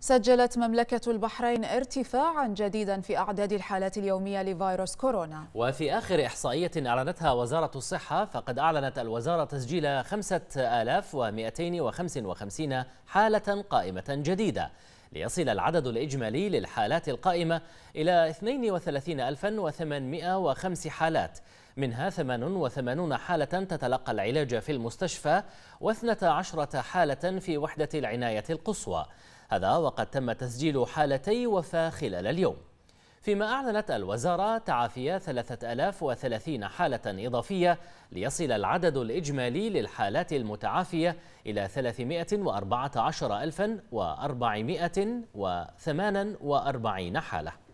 سجلت مملكة البحرين ارتفاعا جديدا في أعداد الحالات اليومية لفيروس كورونا وفي آخر إحصائية أعلنتها وزارة الصحة فقد أعلنت الوزارة تسجيل 5255 حالة قائمة جديدة ليصل العدد الإجمالي للحالات القائمة إلى 32805 حالات منها 88 حالة تتلقى العلاج في المستشفى و12 حالة في وحدة العناية القصوى هذا وقد تم تسجيل حالتي وفاة خلال اليوم فيما أعلنت الوزارة تعافي 3030 حالة إضافية ليصل العدد الإجمالي للحالات المتعافية إلى 314448 حالة